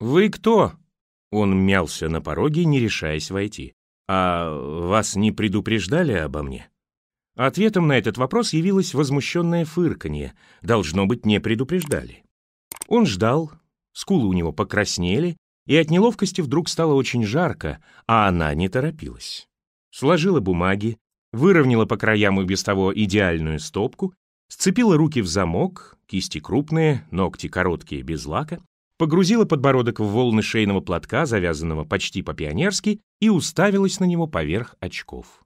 «Вы кто?» Он мялся на пороге, не решаясь войти. «А вас не предупреждали обо мне?» Ответом на этот вопрос явилось возмущенное фырканье. Должно быть, не предупреждали. Он ждал, скулы у него покраснели, и от неловкости вдруг стало очень жарко, а она не торопилась. Сложила бумаги, выровняла по краям и без того идеальную стопку, сцепила руки в замок, кисти крупные, ногти короткие, без лака, погрузила подбородок в волны шейного платка, завязанного почти по-пионерски, и уставилась на него поверх очков.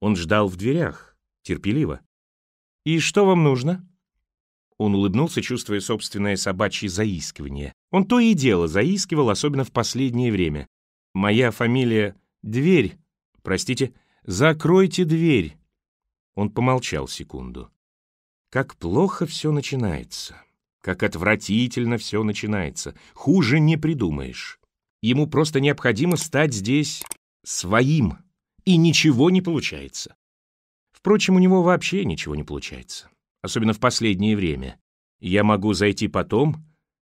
Он ждал в дверях, терпеливо. «И что вам нужно?» Он улыбнулся, чувствуя собственное собачье заискивание. Он то и дело заискивал, особенно в последнее время. «Моя фамилия... Дверь... Простите, закройте дверь!» Он помолчал секунду. «Как плохо все начинается!» Как отвратительно все начинается. Хуже не придумаешь. Ему просто необходимо стать здесь своим. И ничего не получается. Впрочем, у него вообще ничего не получается. Особенно в последнее время. Я могу зайти потом?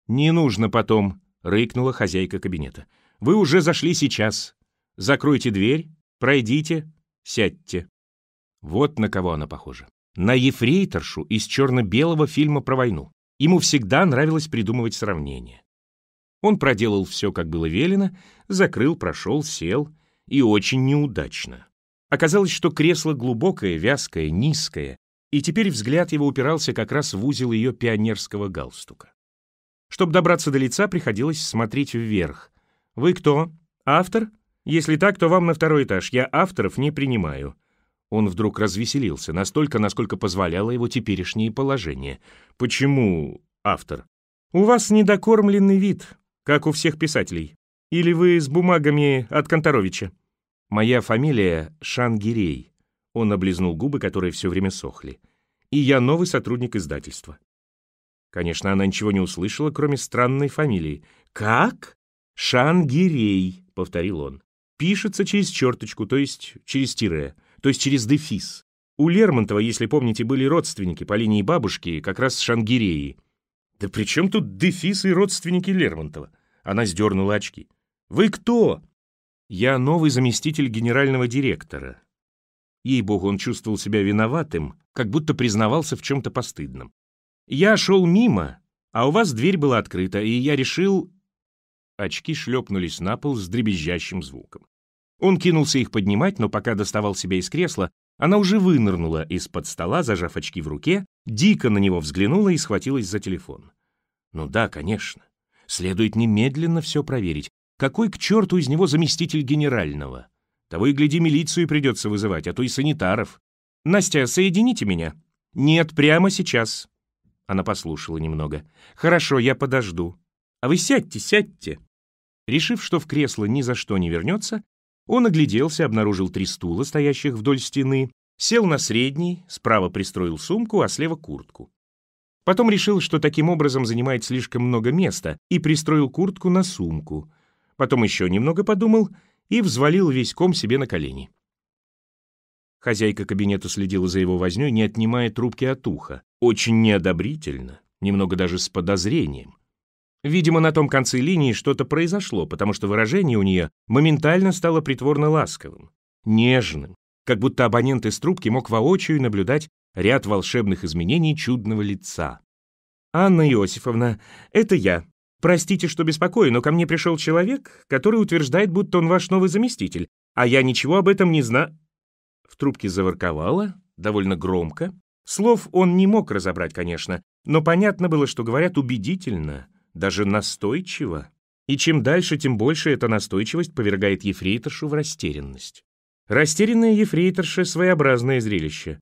Не нужно потом, рыкнула хозяйка кабинета. Вы уже зашли сейчас. Закройте дверь, пройдите, сядьте. Вот на кого она похожа. На ефрейторшу из черно-белого фильма про войну. Ему всегда нравилось придумывать сравнения. Он проделал все, как было велено, закрыл, прошел, сел, и очень неудачно. Оказалось, что кресло глубокое, вязкое, низкое, и теперь взгляд его упирался как раз в узел ее пионерского галстука. Чтобы добраться до лица, приходилось смотреть вверх. «Вы кто? Автор? Если так, то вам на второй этаж. Я авторов не принимаю. Он вдруг развеселился, настолько, насколько позволяло его теперешнее положение. «Почему автор?» «У вас недокормленный вид, как у всех писателей. Или вы с бумагами от Конторовича?» «Моя фамилия Шангирей». Он облизнул губы, которые все время сохли. «И я новый сотрудник издательства». Конечно, она ничего не услышала, кроме странной фамилии. «Как?» «Шангирей», — повторил он. «Пишется через черточку, то есть через тире то есть через дефис. У Лермонтова, если помните, были родственники по линии бабушки, как раз с Шангиреи. «Да при чем тут дефис и родственники Лермонтова?» Она сдернула очки. «Вы кто?» «Я новый заместитель генерального директора». Ей-богу, он чувствовал себя виноватым, как будто признавался в чем-то постыдном. «Я шел мимо, а у вас дверь была открыта, и я решил...» Очки шлепнулись на пол с дребезжащим звуком. Он кинулся их поднимать, но пока доставал себя из кресла, она уже вынырнула из-под стола, зажав очки в руке, дико на него взглянула и схватилась за телефон. Ну да, конечно. Следует немедленно все проверить. Какой к черту из него заместитель генерального? Того и гляди, милицию придется вызывать, а то и санитаров. «Настя, соедините меня». «Нет, прямо сейчас». Она послушала немного. «Хорошо, я подожду. А вы сядьте, сядьте». Решив, что в кресло ни за что не вернется, он огляделся, обнаружил три стула, стоящих вдоль стены, сел на средний, справа пристроил сумку, а слева куртку. Потом решил, что таким образом занимает слишком много места, и пристроил куртку на сумку. Потом еще немного подумал и взвалил весь ком себе на колени. Хозяйка кабинета следила за его вознёй, не отнимая трубки от уха. Очень неодобрительно, немного даже с подозрением. Видимо, на том конце линии что-то произошло, потому что выражение у нее моментально стало притворно ласковым, нежным, как будто абонент из трубки мог воочию наблюдать ряд волшебных изменений чудного лица. «Анна Иосифовна, это я. Простите, что беспокою, но ко мне пришел человек, который утверждает, будто он ваш новый заместитель, а я ничего об этом не знаю». В трубке заворковала, довольно громко. Слов он не мог разобрать, конечно, но понятно было, что говорят убедительно, даже настойчиво. И чем дальше, тем больше эта настойчивость повергает ефрейторшу в растерянность. Растерянная ефрейторша — своеобразное зрелище.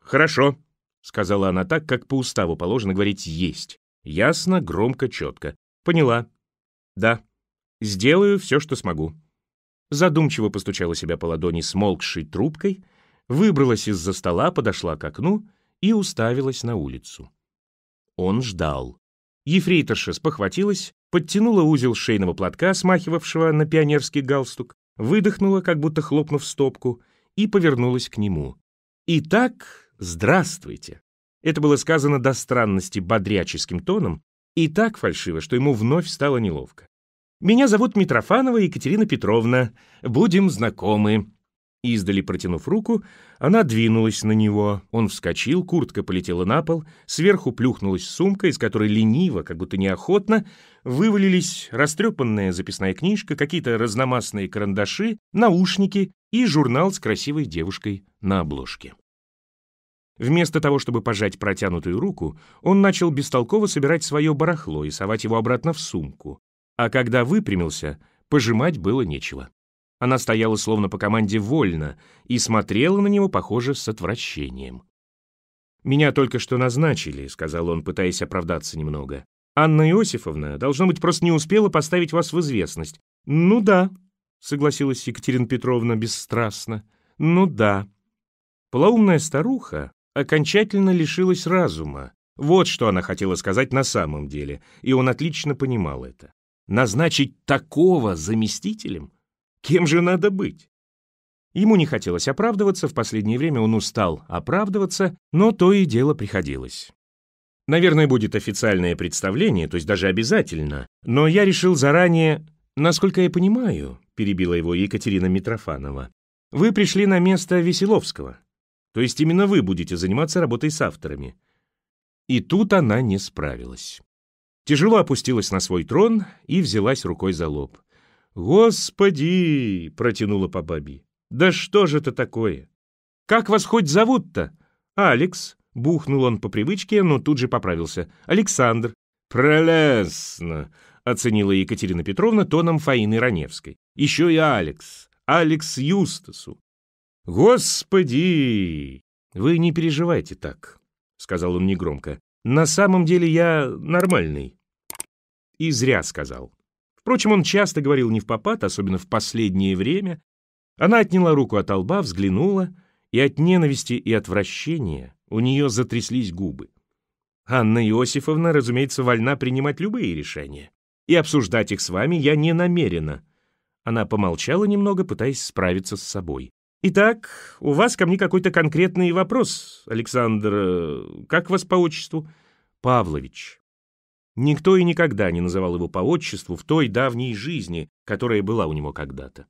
«Хорошо», — сказала она так, как по уставу положено говорить «есть». Ясно, громко, четко. «Поняла». «Да. Сделаю все, что смогу». Задумчиво постучала себя по ладони смолкшей трубкой, выбралась из-за стола, подошла к окну и уставилась на улицу. Он ждал. Ефрейторша спохватилась, подтянула узел шейного платка, смахивавшего на пионерский галстук, выдохнула, как будто хлопнув стопку, и повернулась к нему. «Итак, здравствуйте!» Это было сказано до странности бодряческим тоном и так фальшиво, что ему вновь стало неловко. «Меня зовут Митрофанова Екатерина Петровна. Будем знакомы. Издали протянув руку, она двинулась на него. Он вскочил, куртка полетела на пол, сверху плюхнулась сумка, из которой лениво, как будто неохотно, вывалились растрепанная записная книжка, какие-то разномастные карандаши, наушники и журнал с красивой девушкой на обложке. Вместо того, чтобы пожать протянутую руку, он начал бестолково собирать свое барахло и совать его обратно в сумку. А когда выпрямился, пожимать было нечего. Она стояла словно по команде вольно и смотрела на него, похоже, с отвращением. «Меня только что назначили», — сказал он, пытаясь оправдаться немного. «Анна Иосифовна, должно быть, просто не успела поставить вас в известность». «Ну да», — согласилась Екатерина Петровна бесстрастно. «Ну да». Полоумная старуха окончательно лишилась разума. Вот что она хотела сказать на самом деле, и он отлично понимал это. Назначить такого заместителем? Кем же надо быть? Ему не хотелось оправдываться, в последнее время он устал оправдываться, но то и дело приходилось. Наверное, будет официальное представление, то есть даже обязательно, но я решил заранее... Насколько я понимаю, перебила его Екатерина Митрофанова, вы пришли на место Веселовского. То есть именно вы будете заниматься работой с авторами. И тут она не справилась. Тяжело опустилась на свой трон и взялась рукой за лоб. «Господи!» — протянула по бабе. «Да что же это такое? Как вас хоть зовут-то?» «Алекс», — бухнул он по привычке, но тут же поправился. «Александр». «Прелестно!» — оценила Екатерина Петровна тоном Фаины Раневской. «Еще и Алекс. Алекс Юстасу». «Господи!» «Вы не переживайте так», — сказал он негромко. «На самом деле я нормальный». И зря сказал. Впрочем, он часто говорил не в попад, особенно в последнее время. Она отняла руку от лба, взглянула, и от ненависти и отвращения у нее затряслись губы. Анна Иосифовна, разумеется, вольна принимать любые решения. И обсуждать их с вами я не намерена. Она помолчала немного, пытаясь справиться с собой. «Итак, у вас ко мне какой-то конкретный вопрос, Александр... Как вас по отчеству?» «Павлович», Никто и никогда не называл его по отчеству в той давней жизни, которая была у него когда-то.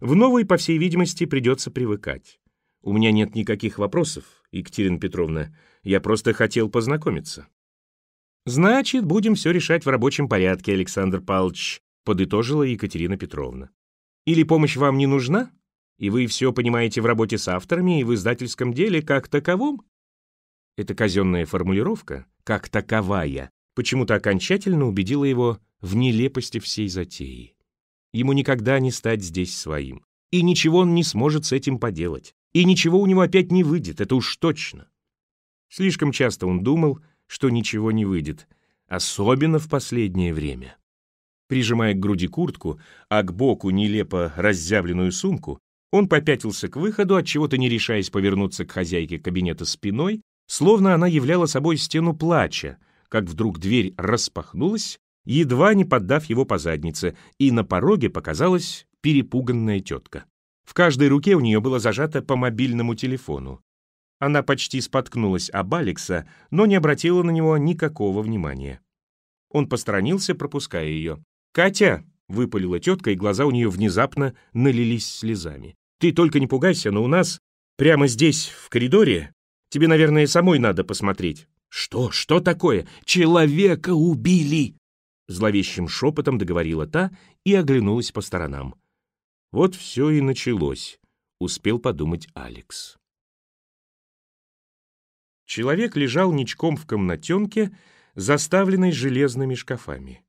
В новой, по всей видимости, придется привыкать. У меня нет никаких вопросов, Екатерина Петровна. Я просто хотел познакомиться. Значит, будем все решать в рабочем порядке, Александр Павлович, подытожила Екатерина Петровна. Или помощь вам не нужна? И вы все понимаете в работе с авторами и в издательском деле как таковом? Это казенная формулировка «как таковая» почему-то окончательно убедила его в нелепости всей затеи. Ему никогда не стать здесь своим. И ничего он не сможет с этим поделать. И ничего у него опять не выйдет, это уж точно. Слишком часто он думал, что ничего не выйдет, особенно в последнее время. Прижимая к груди куртку, а к боку нелепо раззявленную сумку, он попятился к выходу, отчего то не решаясь повернуться к хозяйке кабинета спиной, словно она являла собой стену плача, как вдруг дверь распахнулась, едва не поддав его по заднице, и на пороге показалась перепуганная тетка. В каждой руке у нее было зажато по мобильному телефону. Она почти споткнулась об Алекса, но не обратила на него никакого внимания. Он посторонился, пропуская ее. «Катя!» — выпалила тетка, и глаза у нее внезапно налились слезами. «Ты только не пугайся, но у нас прямо здесь, в коридоре, тебе, наверное, самой надо посмотреть». «Что? Что такое? Человека убили!» Зловещим шепотом договорила та и оглянулась по сторонам. «Вот все и началось», — успел подумать Алекс. Человек лежал ничком в комнатенке, заставленной железными шкафами.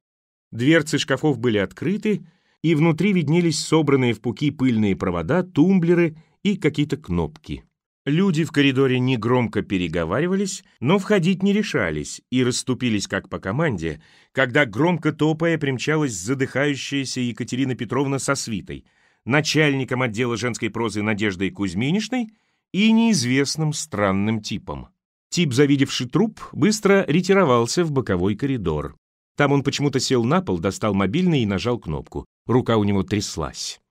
Дверцы шкафов были открыты, и внутри виднелись собранные в пуки пыльные провода, тумблеры и какие-то кнопки. Люди в коридоре негромко переговаривались, но входить не решались и расступились как по команде, когда громко топая примчалась задыхающаяся Екатерина Петровна со свитой, начальником отдела женской прозы Надеждой Кузьминишной и неизвестным странным типом. Тип, завидевший труп, быстро ретировался в боковой коридор. Там он почему-то сел на пол, достал мобильный и нажал кнопку. Рука у него тряслась.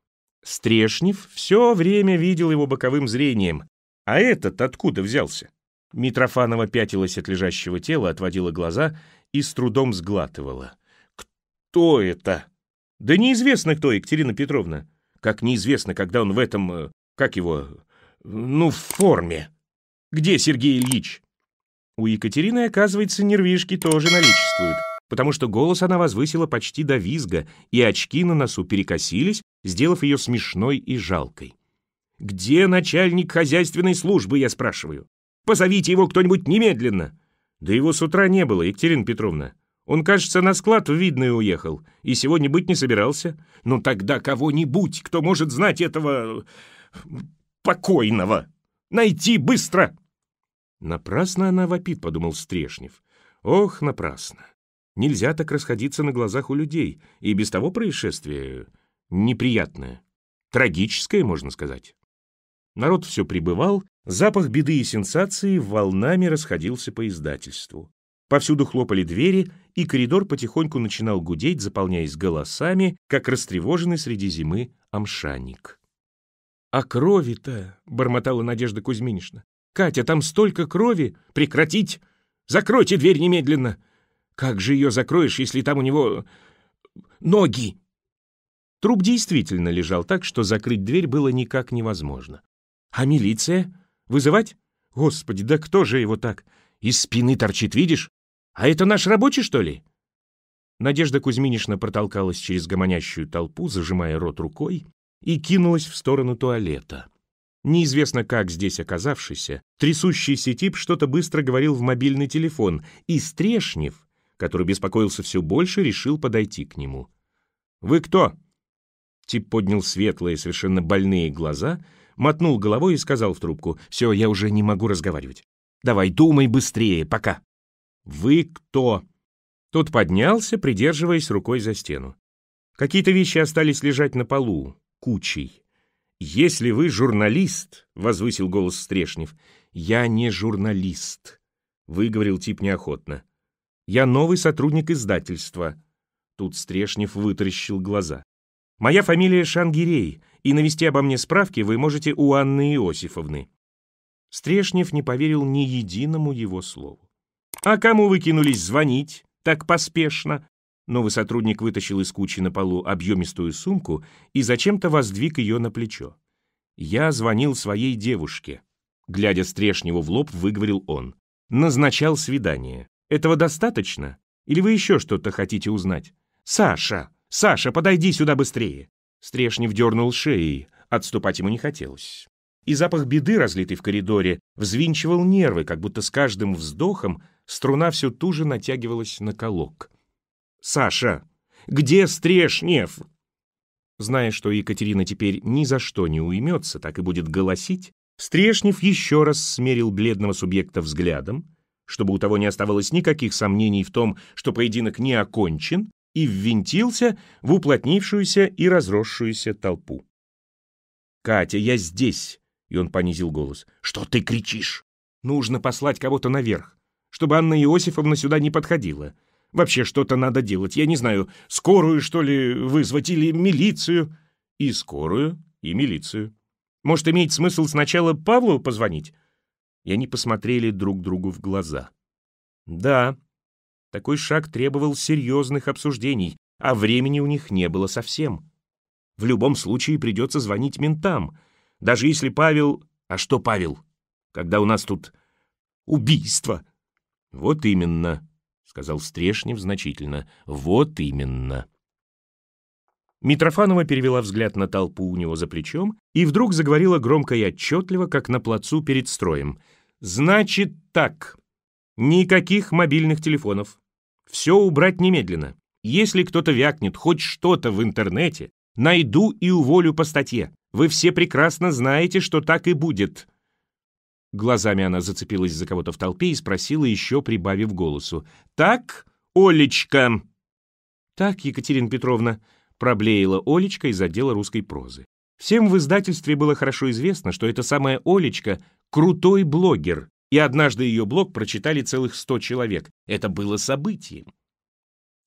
Стрешнев все время видел его боковым зрением, а этот откуда взялся? Митрофанова пятилась от лежащего тела, отводила глаза и с трудом сглатывала. «Кто это?» «Да неизвестно кто, Екатерина Петровна. Как неизвестно, когда он в этом... Э, как его... Ну, в форме. Где Сергей Ильич?» У Екатерины, оказывается, нервишки тоже наличествуют, потому что голос она возвысила почти до визга, и очки на носу перекосились, сделав ее смешной и жалкой. Где начальник хозяйственной службы, я спрашиваю? Позовите его кто-нибудь немедленно. Да его с утра не было, Екатерина Петровна. Он, кажется, на склад в Видное уехал, и сегодня быть не собирался. Но ну тогда кого-нибудь, кто может знать этого... Э, покойного. Найти быстро!» «Напрасно она вопит», — подумал Стрешнев. «Ох, напрасно. Нельзя так расходиться на глазах у людей, и без того происшествие неприятное, трагическое, можно сказать». Народ все прибывал, запах беды и сенсации волнами расходился по издательству. Повсюду хлопали двери, и коридор потихоньку начинал гудеть, заполняясь голосами, как растревоженный среди зимы амшаник. «А крови-то!» — бормотала Надежда Кузьминична. «Катя, там столько крови! Прекратить! Закройте дверь немедленно! Как же ее закроешь, если там у него... Э, ноги!» Труп действительно лежал так, что закрыть дверь было никак невозможно. «А милиция? Вызывать? Господи, да кто же его так? Из спины торчит, видишь? А это наш рабочий, что ли?» Надежда Кузьминишна протолкалась через гомонящую толпу, зажимая рот рукой, и кинулась в сторону туалета. Неизвестно как здесь оказавшийся, трясущийся тип что-то быстро говорил в мобильный телефон, и Стрешнев, который беспокоился все больше, решил подойти к нему. «Вы кто?» Тип поднял светлые, совершенно больные глаза — мотнул головой и сказал в трубку, «Все, я уже не могу разговаривать. Давай, думай быстрее, пока». «Вы кто?» Тот поднялся, придерживаясь рукой за стену. Какие-то вещи остались лежать на полу, кучей. «Если вы журналист», — возвысил голос Стрешнев, — «я не журналист», — выговорил тип неохотно. «Я новый сотрудник издательства». Тут Стрешнев вытаращил глаза. «Моя фамилия Шангирей и навести обо мне справки вы можете у Анны Иосифовны». Стрешнев не поверил ни единому его слову. «А кому вы кинулись звонить так поспешно?» Новый сотрудник вытащил из кучи на полу объемистую сумку и зачем-то воздвиг ее на плечо. «Я звонил своей девушке», — глядя Стрешневу в лоб, выговорил он. «Назначал свидание. Этого достаточно? Или вы еще что-то хотите узнать?» «Саша! Саша, подойди сюда быстрее! Стрешнев дернул шеей, отступать ему не хотелось. И запах беды, разлитый в коридоре, взвинчивал нервы, как будто с каждым вздохом струна все туже натягивалась на колок. «Саша, где Стрешнев?» Зная, что Екатерина теперь ни за что не уймется, так и будет голосить, Стрешнев еще раз смерил бледного субъекта взглядом, чтобы у того не оставалось никаких сомнений в том, что поединок не окончен, и ввинтился в уплотнившуюся и разросшуюся толпу. «Катя, я здесь!» — и он понизил голос. «Что ты кричишь? Нужно послать кого-то наверх, чтобы Анна Иосифовна сюда не подходила. Вообще что-то надо делать. Я не знаю, скорую, что ли, вызвать или милицию?» «И скорую, и милицию. Может, имеет смысл сначала Павлу позвонить?» И они посмотрели друг другу в глаза. «Да», такой шаг требовал серьезных обсуждений, а времени у них не было совсем. В любом случае придется звонить ментам. Даже если Павел... А что Павел? Когда у нас тут убийство? Вот именно, сказал Стрешнев значительно. Вот именно. Митрофанова перевела взгляд на толпу у него за плечом и вдруг заговорила громко и отчетливо, как на плацу перед строем. «Значит так. Никаких мобильных телефонов. Все убрать немедленно. Если кто-то вякнет хоть что-то в интернете, найду и уволю по статье. Вы все прекрасно знаете, что так и будет». Глазами она зацепилась за кого-то в толпе и спросила, еще прибавив голосу. «Так, Олечка?» «Так, Екатерина Петровна», — проблеяла Олечка и задела русской прозы. Всем в издательстве было хорошо известно, что эта самая Олечка — крутой блогер, и однажды ее блог прочитали целых 100 человек. Это было событием.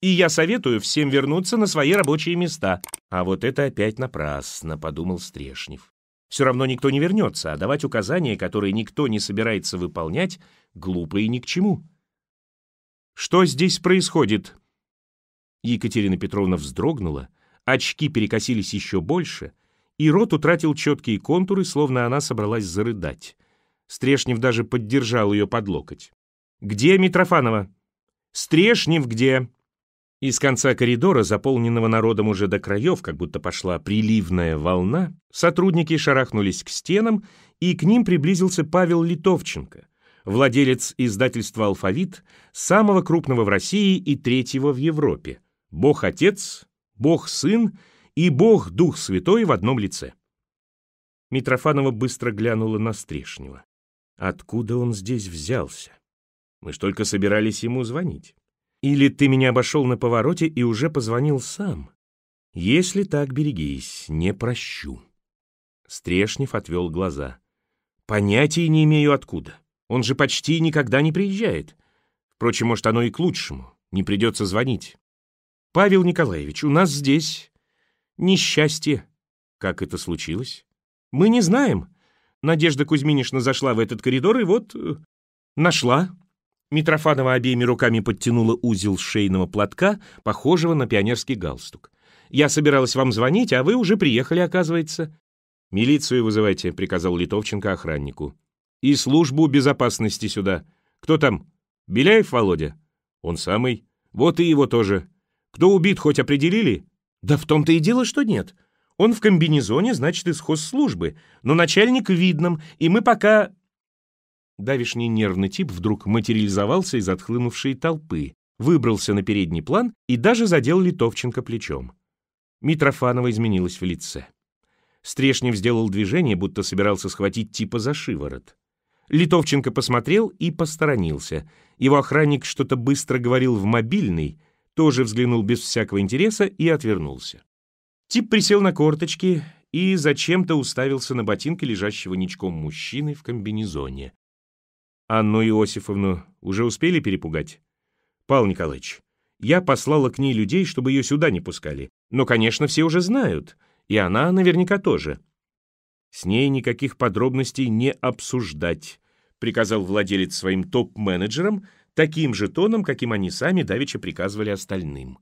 И я советую всем вернуться на свои рабочие места. А вот это опять напрасно, подумал Стрешнев. Все равно никто не вернется, а давать указания, которые никто не собирается выполнять, глупо и ни к чему. Что здесь происходит? Екатерина Петровна вздрогнула, очки перекосились еще больше, и рот утратил четкие контуры, словно она собралась зарыдать. Стрешнев даже поддержал ее под локоть. «Где Митрофанова?» «Стрешнев где?» Из конца коридора, заполненного народом уже до краев, как будто пошла приливная волна, сотрудники шарахнулись к стенам, и к ним приблизился Павел Литовченко, владелец издательства «Алфавит», самого крупного в России и третьего в Европе. Бог-отец, Бог-сын и Бог-дух святой в одном лице. Митрофанова быстро глянула на Стрешнева. Откуда он здесь взялся? Мы ж только собирались ему звонить. Или ты меня обошел на повороте и уже позвонил сам? Если так, берегись, не прощу. Стрешнев отвел глаза. Понятия не имею откуда. Он же почти никогда не приезжает. Впрочем, может, оно и к лучшему. Не придется звонить. Павел Николаевич, у нас здесь несчастье. Как это случилось? Мы не знаем. Надежда Кузьминишна зашла в этот коридор и вот... Э, нашла. Митрофанова обеими руками подтянула узел шейного платка, похожего на пионерский галстук. «Я собиралась вам звонить, а вы уже приехали, оказывается». «Милицию вызывайте», — приказал Литовченко охраннику. «И службу безопасности сюда. Кто там? Беляев Володя?» «Он самый. Вот и его тоже. Кто убит, хоть определили?» «Да в том-то и дело, что нет. Он в комбинезоне, значит, из хозслужбы, но начальник видном, и мы пока...» Давишний нервный тип вдруг материализовался из отхлынувшей толпы, выбрался на передний план и даже задел Литовченко плечом. Митрофанова изменилась в лице. Стрешнев сделал движение, будто собирался схватить типа за шиворот. Литовченко посмотрел и посторонился. Его охранник что-то быстро говорил в мобильный, тоже взглянул без всякого интереса и отвернулся. Тип присел на корточки и зачем-то уставился на ботинки лежащего ничком мужчины в комбинезоне. Анну Иосифовну уже успели перепугать? Павел Николаевич, я послала к ней людей, чтобы ее сюда не пускали. Но, конечно, все уже знают, и она наверняка тоже. С ней никаких подробностей не обсуждать, приказал владелец своим топ-менеджерам, таким же тоном, каким они сами давеча приказывали остальным.